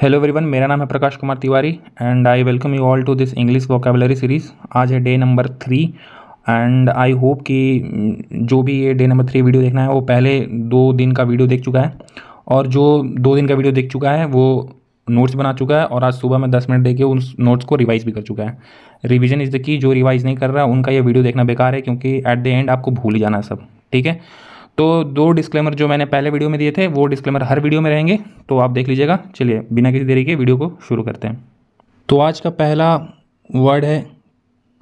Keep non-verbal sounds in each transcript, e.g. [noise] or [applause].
hello everyone मेरा नाम है Prakash Kumar Tiwari and I welcome you all to this English vocabulary series आज है day number three and I hope कि mm, जो भी ये डे नंबर थ्री वीडियो देखना है वो पहले दो दिन का वीडियो देख चुका है और जो दो दिन का वीडियो देख चुका है वो नोट्स बना चुका है और आज सुबह मैं दस मिनट देके उन नोट्स को रिवाइज़ भी कर चुका है रिविजन इज़ द की जो रिवाइज़ नहीं कर रहा उनका ये वीडियो देखना बेकार है क्योंकि एट द एंड आपको भूल जाना है सब ठीक है तो दो डिस्क्लेमर जो मैंने पहले वीडियो में दिए थे वो डिस्क्लेमर हर वीडियो में रहेंगे तो आप देख लीजिएगा चलिए बिना किसी देरी के वीडियो को शुरू करते हैं तो आज का पहला वर्ड है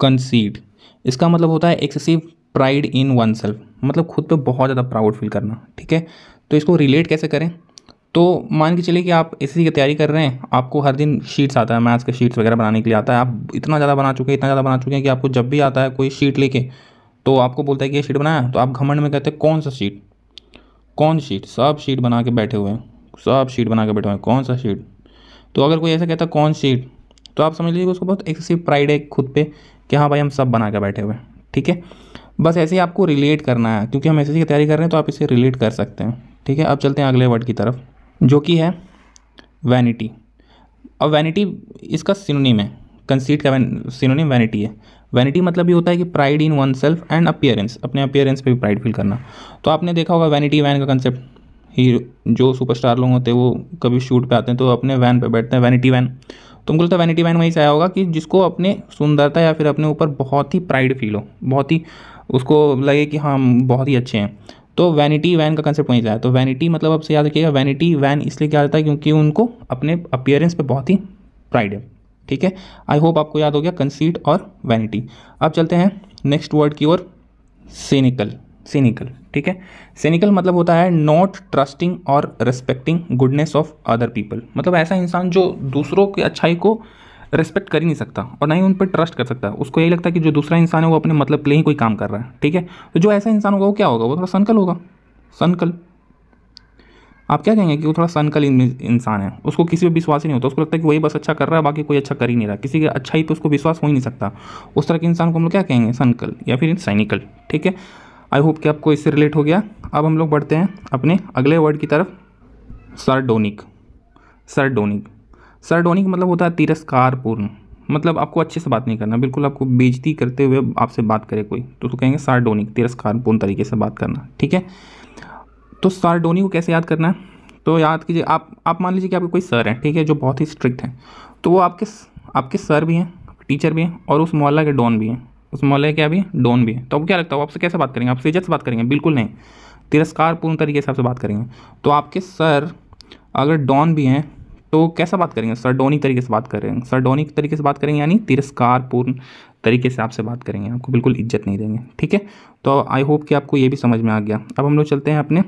कंसीड इसका मतलब होता है excessive pride in oneself मतलब खुद पे बहुत ज़्यादा प्राउड फील करना ठीक है तो इसको रिलेट कैसे करें तो मान के चलिए कि आप एस की तैयारी कर रहे हैं आपको हर दिन शीट्स आता है मैथ्स के शीट्स वगैरह बनाने के लिए आता है आप इतना ज़्यादा बना चुके हैं इतना ज़्यादा बना चुके हैं कि आपको जब भी आता है कोई शीट लेके तो आपको बोलता है कि ये शीट बनाया तो आप घमंड में कहते हैं कौन सा शीट कौन शीट सब शीट बना के बैठे हुए हैं सब शीट बना के बैठे हुए हैं कौन सा शीट तो अगर कोई ऐसा कहता कौन शीट तो आप समझ लीजिए उसको बहुत एक्सेसिव प्राइड है खुद पर कि हाँ भाई हम सब बना के बैठे हुए हैं ठीक है बस ऐसे ही आपको रिलेट करना है क्योंकि हम ऐसे की तैयारी कर रहे हैं तो आप इसे रिलेट कर सकते हैं ठीक है अब चलते हैं अगले वर्ड की तरफ जो कि है वैनिटी अब वैनिटी इसका सिनोनिम है कंसीट का सिनोनिम वैनिटी है वैनिटी मतलब ये होता है कि pride in oneself and appearance अपने अपियरेंस पे भी प्राइड फील करना तो आपने देखा होगा वैनिटी वैन का कंसेप्ट हीरो जो सुपरस्टार लोग होते हैं वो कभी शूट पे आते हैं तो अपने वैन पे बैठते हैं वैनिटी वैन तो उनको लगता है वैनिटी वैन वहीं से आया होगा कि जिसको अपने सुंदरता या फिर अपने ऊपर बहुत ही प्राइड फील हो बहुत ही उसको लगे कि हाँ बहुत ही अच्छे हैं तो वैनिटी वैन का कंसेप्ट वहीं से आया तो वैनिटी मतलब आपसे याद रखिएगा वैनिटी वैन इसलिए क्या रहता है क्योंकि उनको अपने अपियरेंस पर बहुत ही प्राइड है ठीक है आई होप आपको याद हो गया कंसीड और वैनिटी अब चलते हैं नेक्स्ट वर्ड की ओर सेनिकल सेनिकल ठीक है सेनिकल मतलब होता है नॉट ट्रस्टिंग और respecting goodness of other people मतलब ऐसा इंसान जो दूसरों की अच्छाई को रिस्पेक्ट कर ही नहीं सकता और ना ही उन पर ट्रस्ट कर सकता उसको यही लगता है कि जो दूसरा इंसान है वो अपने मतलब के लिए ही कोई काम कर रहा है ठीक है तो जो ऐसा इंसान होगा वो क्या होगा वो थोड़ा सनकल होगा सनकल आप क्या कहेंगे कि वो थोड़ा सनकल इंसान है उसको किसी पर विश्वास ही नहीं होता उसको लगता है कि वही बस अच्छा कर रहा है बाकी कोई अच्छा कर ही नहीं रहा किसी के अच्छा ही पर तो उसको विश्वास हो ही नहीं सकता उस तरह के इंसान को हम लोग क्या कहेंगे सनकल या फिर सैनिकल ठीक है आई होप कि आपको इससे रिलेट हो गया अब हम लोग बढ़ते हैं अपने अगले वर्ड की तरफ सरडोनिक सरडोनिक सरडोनिक मतलब होता है तिरस्कारपूर्ण मतलब आपको अच्छे से बात नहीं करना बिल्कुल आपको बेजती करते हुए आपसे बात करे कोई तो उसको कहेंगे तिरस्कार तिरस्कारपूर्ण तरीके से बात करना ठीक है तो सारडोनी को कैसे याद करना है तो याद कीजिए आप आप मान लीजिए कि आपके कोई सर हैं ठीक है जो बहुत ही स्ट्रिक्ट हैं तो वो आपके आपके सर भी हैं टीचर भी हैं और उस मोहल्ला के डॉन भी हैं उस मोहल्ले के अभी डॉन भी हैं तो आपको क्या लगता है आपसे कैसे बात करेंगे आपसे इज्जत से बात करेंगे बिल्कुल नहीं तिरस्कारपूर्ण तरीके से आपसे बात करेंगे तो आपके सर अगर डॉन भी हैं तो कैसा बात करेंगे सरडोनी तरीके से बात करेंगे सरडोनी तरीके से बात करेंगे यानी तिरस्कारपूर्ण तरीके से आपसे बात करेंगे आपको बिल्कुल इज्जत नहीं देंगे ठीक है तो आई होप कि आपको ये भी समझ में आ गया अब हम लोग चलते हैं अपने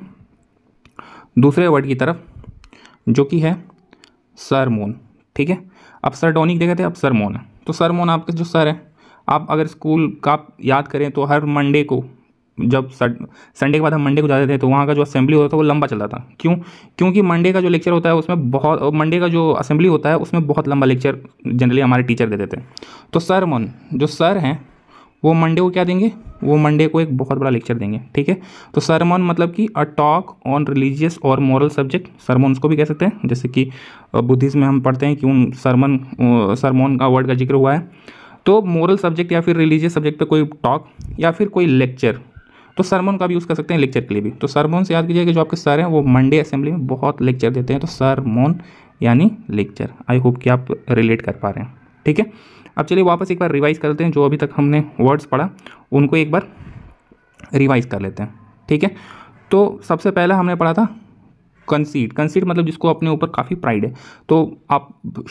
दूसरे वर्ड की तरफ जो कि है सरमोन ठीक है अब सरडोनिक देखे थे अब सरमोन है तो सरमोन आपके जो सर है आप अगर स्कूल का आप याद करें तो हर मंडे को जब संडे के बाद हम मंडे को जाते थे तो वहाँ का जो असेंबली होता था वो लंबा चलता था क्यों क्योंकि मंडे का जो लेक्चर होता है उसमें बहुत मंडे का जो असेंबली होता है उसमें बहुत लंबा लेक्चर जनरली हमारे टीचर देते थे तो सरमोन जो सर हैं वो मंडे को क्या देंगे वो मंडे को एक बहुत बड़ा लेक्चर देंगे ठीक है तो सरमोन मतलब कि अ टॉक ऑन रिलीजियस और मॉरल सब्जेक्ट सरमोन उसको भी कह सकते हैं जैसे कि बुद्धिज़्म में हम पढ़ते हैं कि उन सरमन सरमोन का वर्ड का जिक्र हुआ है तो मॉरल सब्जेक्ट या फिर रिलीजियस सब्जेक्ट पे कोई टॉक या फिर कोई लेक्चर तो सरमोन का भी यूज़ कर सकते हैं लेक्चर के लिए भी तो सरमोन से याद कीजिएगा जो आपके सर हैं वो मंडे असेंबली में बहुत लेक्चर देते हैं तो सरमोन यानी लेक्चर आई होप कि आप रिलेट कर पा रहे हैं ठीक है अब चलिए वापस एक बार रिवाइज़ करते हैं जो अभी तक हमने वर्ड्स पढ़ा उनको एक बार रिवाइज़ कर लेते हैं ठीक है तो सबसे पहला हमने पढ़ा था कंसीट कंसीट मतलब जिसको अपने ऊपर काफ़ी प्राइड है तो आप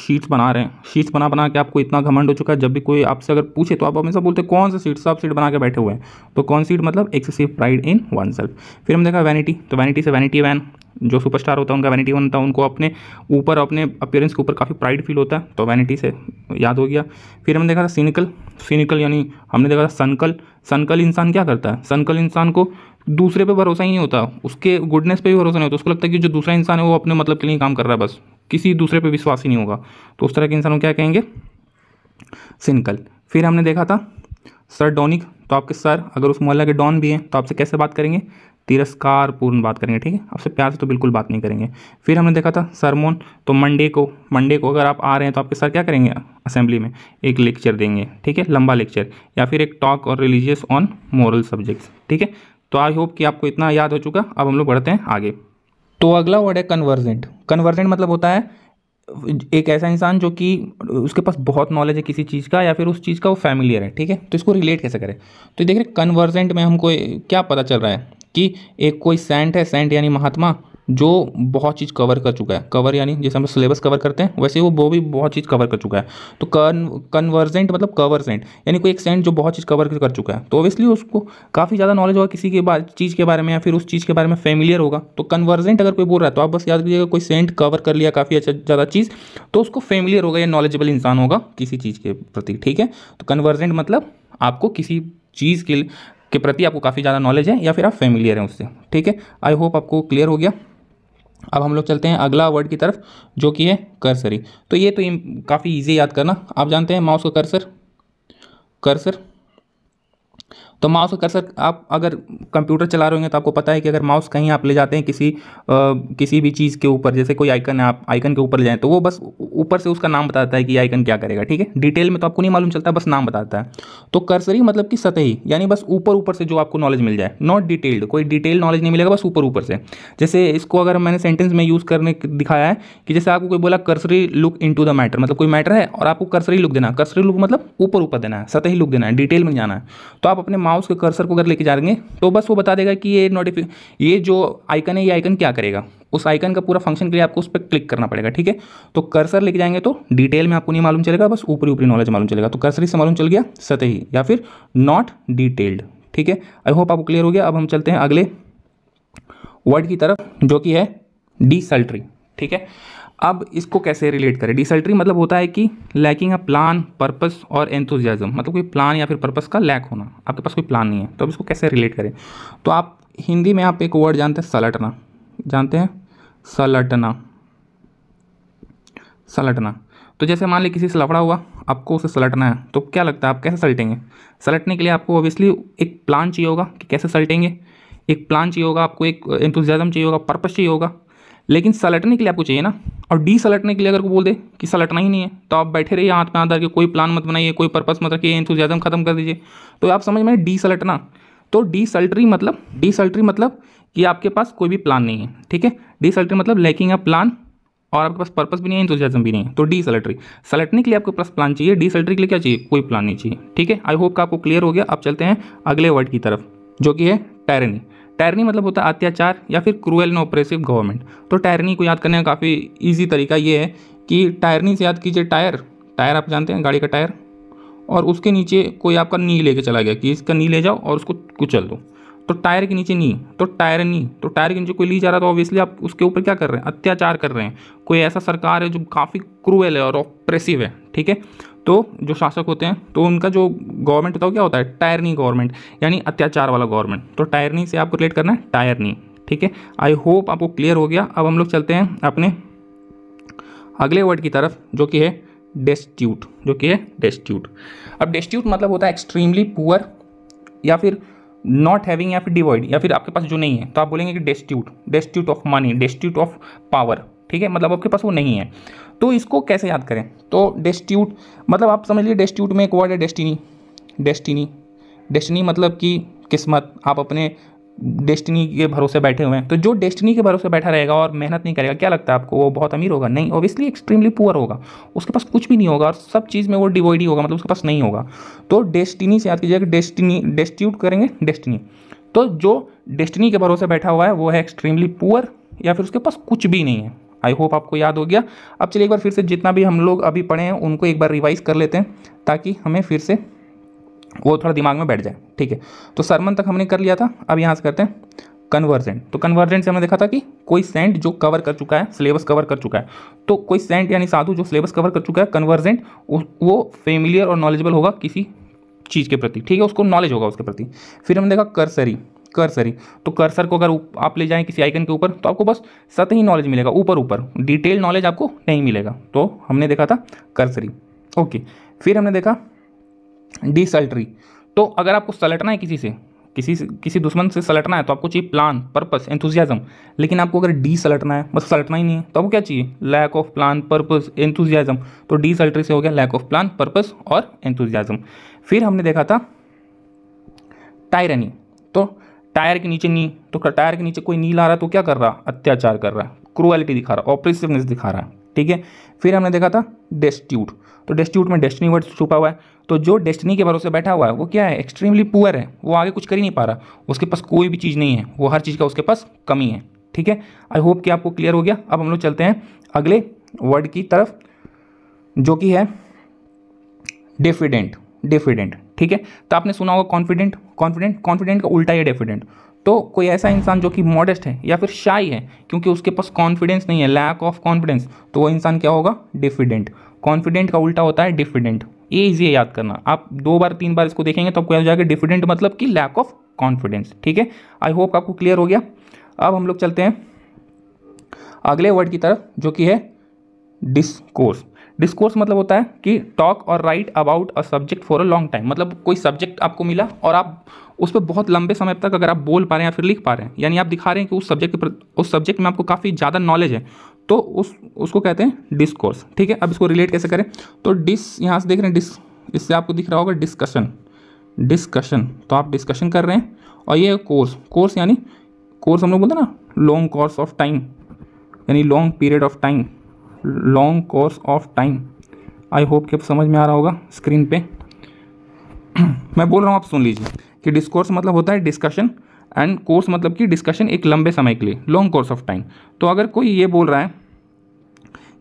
शीट्स बना रहे हैं शीट्स बना बना के आपको इतना घमंड हो चुका है जब भी कोई आपसे अगर पूछे तो आप हमेशा बोलते हैं कौन सा सीट सब सीट बना के बैठे हुए हैं तो कौन सीट मतलब excessive pride in oneself फिर हम देखा वैनिटी तो वैनिटी से वैनिटी वैन जो सुपरस्टार होता है उनका वैनिटी होता है उनको अपने ऊपर अपने अपेयरेंस के ऊपर काफ़ी प्राइड फील होता है तो वैनिटी से याद हो गया फिर हमने देखा था सीनिकल सीनिकल यानी हमने देखा था सनकल सनकल इंसान क्या करता है सनकल इंसान को दूसरे पे भरोसा ही नहीं होता उसके गुडनेस पे भी भरोसा नहीं होता उसको लगता है कि जो दूसरा इंसान है वो अपने मतलब के लिए काम कर रहा है बस किसी दूसरे पे विश्वास ही नहीं होगा तो उस तरह के इंसान को क्या कहेंगे सिंकल फिर हमने देखा था सर डॉनिक तो आपके सर अगर उस मोहल्ला के डॉन भी हैं तो आपसे कैसे बात करेंगे तिरस्कार पूर्ण बात करेंगे ठीक है आपसे प्यार से तो बिल्कुल बात नहीं करेंगे फिर हमने देखा था सरमोन तो मंडे को मंडे को अगर आप आ रहे हैं तो आपके सर क्या करेंगे असेंबली में एक लेक्चर देंगे ठीक है लंबा लेक्चर या फिर एक टॉक और रिलीजियस ऑन मॉरल सब्जेक्ट्स ठीक है तो आई होप कि आपको इतना याद हो चुका अब हम लोग बढ़ते हैं आगे तो अगला वर्ड है कन्वर्जेंट कन्वर्जेंट मतलब होता है एक ऐसा इंसान जो कि उसके पास बहुत नॉलेज है किसी चीज़ का या फिर उस चीज़ का वो फैमिलियर है ठीक है तो इसको रिलेट कैसे करें तो देख रहे कन्वर्जेंट में हमको क्या पता चल रहा है कि एक कोई सेंट है सेंट यानी महात्मा जो बहुत चीज़ कवर कर चुका है कवर यानी जैसे हम सिलेबस कवर करते हैं वैसे वो वो भी बहुत चीज़ कवर कर चुका है तो कन कन्वर्जेंट मतलब कवर सेंट यानी कोई एक सेंट जो बहुत चीज़ कवर कर चुका है तो ऑब्वियसली उसको काफ़ी ज़्यादा नॉलेज होगा किसी के बाद चीज़ के बारे में या फिर उस चीज़ के बारे में फेमिलियर होगा तो कन्वर्जेंट अगर कोई बोल रहा है तो आप बस याद कीजिएगा कोई सेंट कवर कर लिया काफ़ी अच्छा ज़्यादा चीज़ तो उसको फेमिलियर होगा या नॉलेजेबल इंसान होगा किसी चीज़ के प्रति ठीक है तो कन्वर्जेंट मतलब आपको किसी चीज़ के के प्रति आपको काफ़ी ज़्यादा नॉलेज है या फिर आप फेमिलियर हैं उससे ठीक है आई होप आपको क्लियर हो गया अब हम लोग चलते हैं अगला वर्ड की तरफ जो कि है कर्सरी तो ये तो काफ़ी ईजी याद करना आप जानते हैं माउस का कर्सर कर्सर तो माउस का कर्सर आप अगर कंप्यूटर चला रहे होंगे तो आपको पता है कि अगर माउस कहीं आप ले जाते हैं किसी आ, किसी भी चीज़ के ऊपर जैसे कोई आइकन है आप आइकन के ऊपर ले जाएँ तो वो बस ऊपर से उसका नाम बताता है कि आइकन क्या करेगा ठीक है डिटेल में तो आपको नहीं मालूम चलता बस नाम बताता है तो कर्सरी मतलब कि सतही यानी बस ऊपर ऊपर से जो आपको नॉलेज मिल जाए नॉट डिटेल्ड कोई डिटेल नॉलेज नहीं मिलेगा बस ऊपर ऊपर से जैसे इसको अगर मैंने सेंटेंस में यूज़ करने दिखाया है कि जैसे आपको कोई बोला cursory look in the matter मतलब कोई मैटर है और आपको कर्सरी लुक देना कर्सरी लुक मतलब ऊपर ऊपर देना है सतही लुक देना है डिटेल में जाना है तो आप अपने माउस के कर्सर को अगर लेके जाएंगे तो बस वो बता देगा कि ये नोटिफिक ये जो आइकन है ये आइकन क्या करेगा उस आइकन का पूरा फंक्शन के लिए आपको उस पर क्लिक करना पड़ेगा ठीक है तो कर्सर लेके जाएंगे तो डिटेल में आपको नहीं मालूम चलेगा बस ऊपरी ऊपरी नॉलेज मालूम चलेगा तो कर्सर से मालूम चल गया सतही या फिर नॉट डिटेल्ड ठीक है आई होप आपको क्लियर हो गया अब हम चलते हैं अगले वर्ड की तरफ जो कि है डिसल्ट्री ठीक है अब इसको कैसे रिलेट करें डिसल्ट्री मतलब होता है कि लैकिंग अ प्लान पर्पस और एंथुजियाजम मतलब कोई प्लान या फिर पर्पस का लैक होना आपके पास कोई प्लान नहीं है तो अब इसको कैसे रिलेट करें तो आप हिंदी में आप एक वर्ड जानते हैं सलटना जानते हैं सलटना सलटना तो जैसे मान ली किसी से लफड़ा हुआ आपको उसे सलटना है तो क्या लगता है आप कैसे सलटेंगे सलटने के लिए आपको ऑब्वियसली एक प्लान चाहिए होगा कि कैसे सलटेंगे एक प्लान चाहिए होगा आपको एक एंथुजियाजम चाहिए होगा पर्पस चाहिए होगा लेकिन सलटने के लिए आपको चाहिए ना और डी सलटने के लिए अगर को बोल दे कि सलटना ही नहीं है तो आप बैठे रहिए हाथ में हाथ के कोई प्लान मत बनाइए कोई पर्पस मत रखिए इंथुजियाज़म खत्म कर दीजिए तो आप समझ में डी सलटना तो डी सल्ट्री मतलब डी सल्ट्री मतलब कि आपके पास कोई भी प्लान नहीं है ठीक है डी सल्ट्री मतलब लैकिंग अ प्लान और आपके पास पर्पस भी नहीं है इंथुजियाज़म भी नहीं है तो डी सलटरी सलटने के लिए आपके पास प्लान चाहिए डी सल्ट्री के लिए क्या चाहिए कोई प्लान नहीं चाहिए ठीक है आई होप का आपको क्लियर हो गया अब चलते हैं अगले वर्ड की तरफ जो कि है टैरनी टैरनी मतलब होता है अत्याचार या फिर क्रूएल एंड ऑपरेसिव गवर्नमेंट तो टैरनी को याद करने का काफ़ी ईजी तरीका ये है कि टायरनी से याद कीजिए टायर टायर आप जानते हैं गाड़ी का टायर और उसके नीचे कोई आपका नी लेके चला गया कि इसका नी ले जाओ और उसको कुचल दो तो टायर के नीचे नी तो टायर नी तो टायर के नीचे कोई ली जा रहा था तो ऑब्वियसली आप उसके ऊपर क्या कर रहे हैं अत्याचार कर रहे हैं कोई ऐसा सरकार है जो काफ़ी क्रूएल है और ऑप्रेसिव है ठीक है तो जो शासक होते हैं तो उनका जो गवर्नमेंट होता है क्या होता है टायरनी गवर्नमेंट यानी अत्याचार वाला गवर्नमेंट तो टायरनी से आपको रिलेट करना है टायरनी ठीक है आई होप आपको क्लियर हो गया अब हम लोग चलते हैं अपने अगले वर्ड की तरफ जो कि है डेस्ट्यूट जो कि है डेस्ट्यूट अब डेस्ट्यूट मतलब होता है एक्सट्रीमली पुअर या फिर नॉट हैविंग या फिर डिवॉइड या फिर आपके पास जो नहीं है तो आप बोलेंगे कि destitute destitute of money destitute of power ठीक है मतलब आपके पास वो नहीं है तो इसको कैसे याद करें तो डेस्ट्यूट मतलब आप समझ लीजिए डेस्ट्यूट में एक वर्ड है डेस्टिनी डेस्टिनी डेस्टिनी मतलब कि किस्मत आप अपने डेस्टिनी के भरोसे बैठे हुए हैं तो जो डेस्टिनी के भरोसे बैठा रहेगा और मेहनत नहीं करेगा क्या लगता है आपको वो बहुत अमीर होगा नहीं ऑब्वियसली एक्सट्रीमली पुअर होगा उसके पास कुछ भी नहीं होगा और सब चीज़ में वो डिवॉइड ही होगा मतलब उसके पास नहीं होगा तो डेस्टिनी से याद कीजिएगा डेस्टिनी डेस्ट्यूट करेंगे डेस्टिनी तो जो डेस्टिनी के भरोसे बैठा हुआ है वो है एक्सट्रीमली पुअर या फिर उसके पास कुछ भी नहीं है आई होप आपको याद हो गया अब चलिए एक बार फिर से जितना भी हम लोग अभी पढ़े हैं उनको एक बार रिवाइज कर लेते हैं ताकि हमें फिर से वो थोड़ा दिमाग में बैठ जाए ठीक है तो सरमन तक हमने कर लिया था अब यहाँ से करते हैं कन्वर्जेंट तो कन्वर्जेंट से हमने देखा था कि कोई सेंट जो कवर कर चुका है सिलेबस कवर कर चुका है तो कोई सेंट यानी साधु जो सिलेबस कवर कर चुका है कन्वर्जेंट वो फेमिलियर और नॉलेजेबल होगा किसी चीज़ के प्रति ठीक है उसको नॉलेज होगा उसके प्रति फिर हमने देखा कर्सरी कर्सर ही तो कर्सर को अगर आप ले जाएं किसी आइकन के ऊपर तो आपको बस सतही नॉलेज मिलेगा ऊपर ऊपर डिटेल नॉलेज आपको नहीं मिलेगा तो हमने देखा था कर्सरी ओके फिर हमने देखा डिसल्ट्री तो अगर आपको सलटना है किसी से किसी किसी दुश्मन से सलटना है तो आपको चाहिए प्लान पर्पस एंथुजियाजम लेकिन आपको अगर डी सलटना है बस सलटना ही नहीं है तो आपको क्या चाहिए lack of plan purpose enthusiasm तो डी सल्ट्री से हो गया लैक ऑफ प्लान पर्पस और एंथुजियाजम फिर हमने देखा था टायरनी तो टायर के नीचे नी तो टायर के नीचे कोई नील आ रहा तो क्या कर रहा अत्याचार कर रहा है क्रुअलिटी दिखा रहा ऑपरेसिवनेस दिखा रहा है ठीक है फिर हमने देखा था डेस्ट्यूट तो डेस्ट्यूट में डेस्टनी वर्ड छुपा हुआ है तो जो डेस्टनी के भरोसे बैठा हुआ है वो क्या है एक्सट्रीमली पुअर है वो आगे कुछ कर ही नहीं पा रहा उसके पास कोई भी चीज़ नहीं है वो हर चीज़ का उसके पास कमी है ठीक है आई होप कि आपको क्लियर हो गया अब हम लोग चलते हैं अगले वर्ड की तरफ जो कि है डेफिडेंट डेफिडेंट ठीक है तो आपने सुना होगा कॉन्फिडेंट कॉन्फिडेंट कॉन्फिडेंट का उल्टा है डेफिडेंट तो कोई ऐसा इंसान जो कि मॉडेस्ट है या फिर शाई है क्योंकि उसके पास कॉन्फिडेंस नहीं है लैक ऑफ कॉन्फिडेंस तो वो इंसान क्या होगा डिफिडेंट कॉन्फिडेंट का उल्टा होता है डिफिडेंट ये ईजी है याद करना आप दो बार तीन बार इसको देखेंगे तो आपको याद हो जाएगा डिफिडेंट मतलब कि लैक ऑफ कॉन्फिडेंस ठीक है आई होप आपको क्लियर हो गया अब हम लोग चलते हैं अगले वर्ड की तरफ जो कि है डिस्कोर्स डिस्कोर्स मतलब होता है कि टॉक और right about a subject for a long time मतलब कोई सब्जेक्ट आपको मिला और आप उस पर बहुत लंबे समय तक अगर आप बोल पा रहे हैं या फिर लिख पा रहे हैं यानी आप दिखा रहे हैं कि उस सब्जेक्ट के उस सब्जेक्ट में आपको काफ़ी ज़्यादा नॉलेज है तो उस उसको कहते हैं डिस्कोर्स ठीक है अब इसको रिलेट कैसे करें तो डिस यहाँ से देख रहे हैं डिस इससे आपको दिख रहा होगा डिस्कशन डिस्कशन तो आप डिस्कशन कर रहे हैं और ये कोर्स कोर्स यानी कोर्स हम लोग बोलते हैं ना लॉन्ग कोर्स ऑफ टाइम यानी long period of time long course of time I hope कि अब समझ में आ रहा होगा स्क्रीन पे [clears throat] मैं बोल रहा हूँ आप सुन लीजिए कि डिस्कोर्स मतलब होता है डिस्कशन एंड कोर्स मतलब कि डिस्कशन एक लंबे समय के लिए लॉन्ग कोर्स ऑफ टाइम तो अगर कोई ये बोल रहा है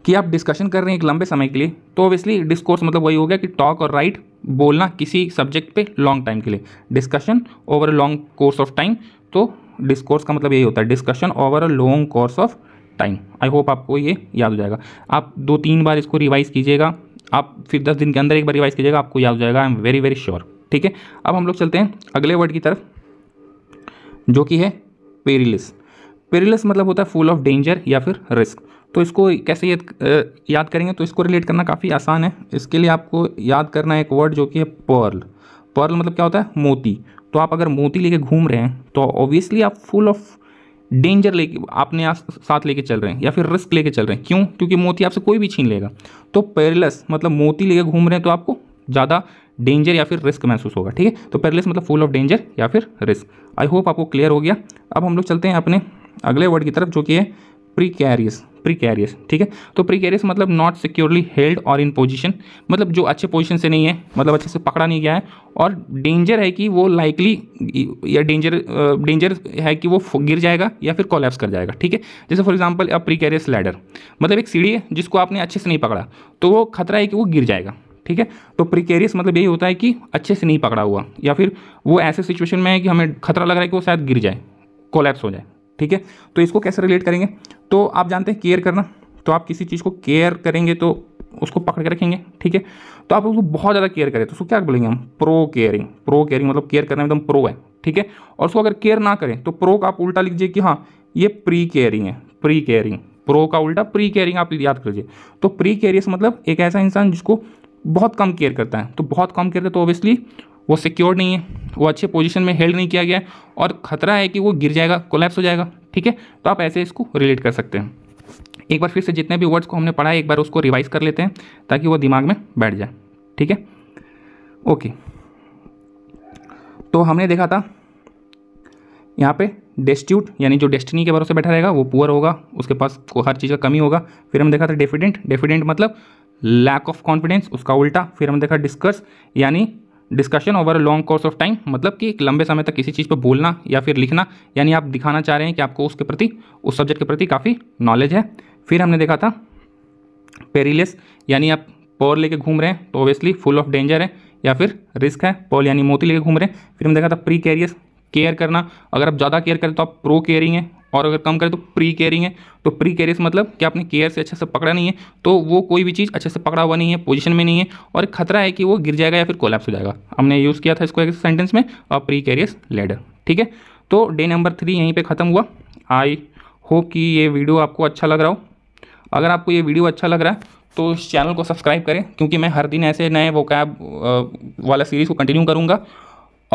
कि आप डिस्कशन कर रहे हैं एक लंबे समय के लिए तो ऑब्वियसली डिस्कोर्स मतलब वही हो गया कि टॉक और राइट बोलना किसी सब्जेक्ट पे लॉन्ग टाइम के लिए discussion over a long course of time तो डिस्कोर्स का मतलब यही होता है discussion over a long course of time I hope आपको ये याद हो जाएगा आप दो तीन बार इसको रिवाइज़ कीजिएगा आप फिर दस दिन के अंदर एक बार रिवाइज़ कीजिएगा आपको याद हो जाएगा I am very very sure ठीक है अब हम लोग चलते हैं अगले वर्ड की तरफ जो कि है पेरिलस पेरिलस मतलब होता है फुल ऑफ डेंजर या फिर रिस्क तो इसको कैसे याद याद करेंगे तो इसको रिलेट करना काफ़ी आसान है इसके लिए आपको याद करना एक वर्ड जो कि है पर्ल पर्ल मतलब क्या होता है मोती तो आप अगर मोती लेके घूम रहे हैं तो ऑब्वियसली आप फुल ऑफ डेंजर लेके आपने आप साथ लेके चल रहे हैं या फिर रिस्क लेके चल रहे हैं क्यों क्योंकि मोती आपसे कोई भी छीन लेगा तो पेरलेस मतलब मोती लेके घूम रहे हैं तो आपको ज़्यादा डेंजर या फिर रिस्क महसूस होगा ठीक है तो पेरलेस मतलब फुल ऑफ डेंजर या फिर रिस्क आई होप आपको क्लियर हो गया अब हम लोग चलते हैं अपने अगले वर्ड की तरफ जो कि है प्री कैरियस प्रीकैरियस ठीक है तो प्रीकैरियस मतलब नॉट सिक्योरली हेल्ड और इन पोजिशन मतलब जो अच्छे पोजिशन से नहीं है मतलब अच्छे से पकड़ा नहीं गया है और डेंजर है कि वो लाइकली या डेंजर डेंजर है कि वो गिर जाएगा या फिर कोलैप्स कर जाएगा ठीक है जैसे फॉर एग्जाम्पल अब प्रीकैरियस लैडर मतलब एक सीढ़ी है जिसको आपने अच्छे से नहीं पकड़ा तो वो खतरा है कि वो गिर जाएगा ठीक है तो प्रीकैरियस मतलब यही होता है कि अच्छे से नहीं पकड़ा हुआ या फिर वो ऐसे सिचुएशन में है कि हमें खतरा लग रहा है कि वो शायद गिर जाए कोलैप्स हो जाए ठीक है तो इसको कैसे रिलेट करेंगे तो आप जानते हैं केयर करना तो आप किसी चीज़ को केयर करेंगे तो उसको पकड़ के रखेंगे ठीक है तो आप उसको बहुत ज़्यादा केयर करें तो उसको क्या बोलेंगे हम प्रो केयरिंग प्रो केयरिंग मतलब केयर करना एकदम प्रो है ठीक है और उसको अगर केयर ना करें तो प्रो का आप उल्टा लिखिए कि हाँ ये प्री केयरिंग है प्री केयरिंग प्रो का उल्टा प्री केयरिंग आप याद कर लीजिए तो प्री केयरियस मतलब एक ऐसा इंसान जिसको बहुत कम केयर करता है तो बहुत कम केयर तो ऑब्वियसली वो सिक्योर नहीं है वो अच्छे पोजीशन में हेल्ड नहीं किया गया और ख़तरा है कि वो गिर जाएगा कोलेप्स हो जाएगा ठीक है तो आप ऐसे इसको रिलेट कर सकते हैं एक बार फिर से जितने भी वर्ड्स को हमने पढ़ा है एक बार उसको रिवाइज कर लेते हैं ताकि वो दिमाग में बैठ जाए ठीक है ओके तो हमने देखा था यहाँ पे डेस्ट्यूट यानी जो डेस्टिनी के भरोसे बैठा रहेगा वो पुअर होगा उसके पास हर चीज़ का कमी होगा फिर हम देखा था डेफिडेंट डेफिडेंट मतलब लैक ऑफ कॉन्फिडेंस उसका उल्टा फिर हम देखा डिस्कर्स यानी discussion over a long course of time मतलब कि एक लंबे समय तक किसी चीज़ पर बोलना या फिर लिखना यानी आप दिखाना चाह रहे हैं कि आपको उसके प्रति उस सब्जेक्ट के प्रति काफ़ी नॉलेज है फिर हमने देखा था पेरीलेस यानी आप पॉल लेके घूम रहे हैं तो ऑब्वियसली फुल ऑफ डेंजर है या फिर रिस्क है पॉल यानी मोती लेके घूम रहे हैं फिर हमने देखा था प्री कैरियस केयर करना अगर आप ज़्यादा केयर करें तो आप प्रो केयरिंग है और अगर कम करें तो प्री केयरिंग है तो प्री केयरिंग मतलब कि आपने केयर से अच्छे से पकड़ा नहीं है तो वो कोई भी चीज़ अच्छे से पकड़ा हुआ नहीं है पोजीशन में नहीं है और खतरा है कि वो गिर जाएगा या फिर कोलैप्स हो जाएगा हमने यूज़ किया था इसको एक सेंटेंस में और प्री कैरियस लेडर ठीक है तो डे नंबर थ्री यहीं पर ख़त्म हुआ आई होप कि ये वीडियो आपको अच्छा लग रहा हो अगर आपको ये वीडियो अच्छा लग रहा है तो इस चैनल को सब्सक्राइब करें क्योंकि मैं हर दिन ऐसे नए वो कैब वाला सीरीज़ को कंटिन्यू करूँगा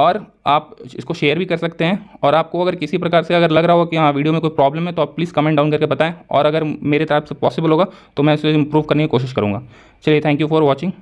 और आप इसको शेयर भी कर सकते हैं और आपको अगर किसी प्रकार से अगर लग रहा हो कि हाँ वीडियो में कोई प्रॉब्लम है तो आप प्लीज़ कमेंट डाउन करके बताएं और अगर मेरे तरफ से पॉसिबल होगा तो मैं इसे इम्प्रूव करने की कोशिश करूँगा चलिए थैंक यू फॉर वॉचिंग